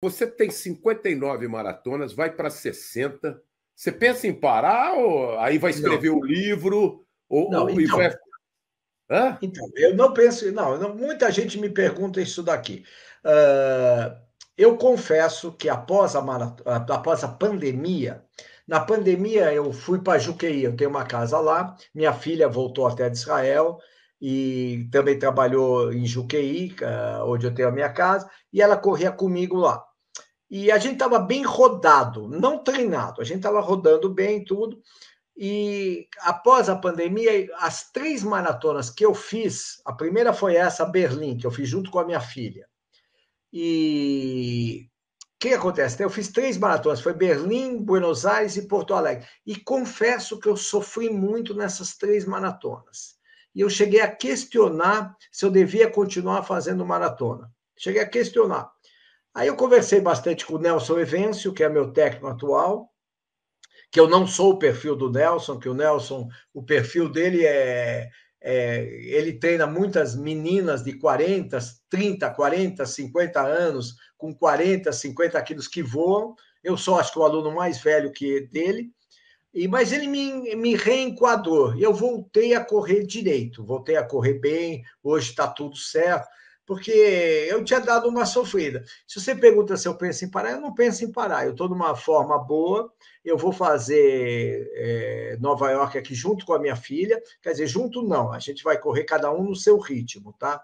Você tem 59 maratonas, vai para 60. Você pensa em parar ou aí vai escrever não. um livro ou, não, ou então, vai... Hã? Então, eu não penso, não, não, muita gente me pergunta isso daqui. Uh, eu confesso que após a, marat... após a pandemia, na pandemia eu fui para Juqueí, eu tenho uma casa lá, minha filha voltou até de Israel, e também trabalhou em Juqueí, ah, onde eu tenho a minha casa, e ela corria comigo lá e a gente estava bem rodado, não treinado, a gente estava rodando bem tudo. E após a pandemia, as três maratonas que eu fiz, a primeira foi essa, Berlim, que eu fiz junto com a minha filha. E o que acontece? Eu fiz três maratonas, foi Berlim, Buenos Aires e Porto Alegre. E confesso que eu sofri muito nessas três maratonas. E eu cheguei a questionar se eu devia continuar fazendo maratona. Cheguei a questionar. Aí eu conversei bastante com o Nelson Evêncio, que é meu técnico atual, que eu não sou o perfil do Nelson, que o Nelson, o perfil dele é, é, ele treina muitas meninas de 40, 30, 40, 50 anos, com 40, 50 quilos que voam. Eu só acho que o aluno mais velho que dele. E, mas ele me, me reenquadrou. Eu voltei a correr direito, voltei a correr bem. Hoje está tudo certo porque eu tinha dado uma sofrida. Se você pergunta se eu penso em parar, eu não penso em parar. Eu estou numa forma boa, eu vou fazer é, Nova York aqui junto com a minha filha. Quer dizer, junto não, a gente vai correr cada um no seu ritmo, tá?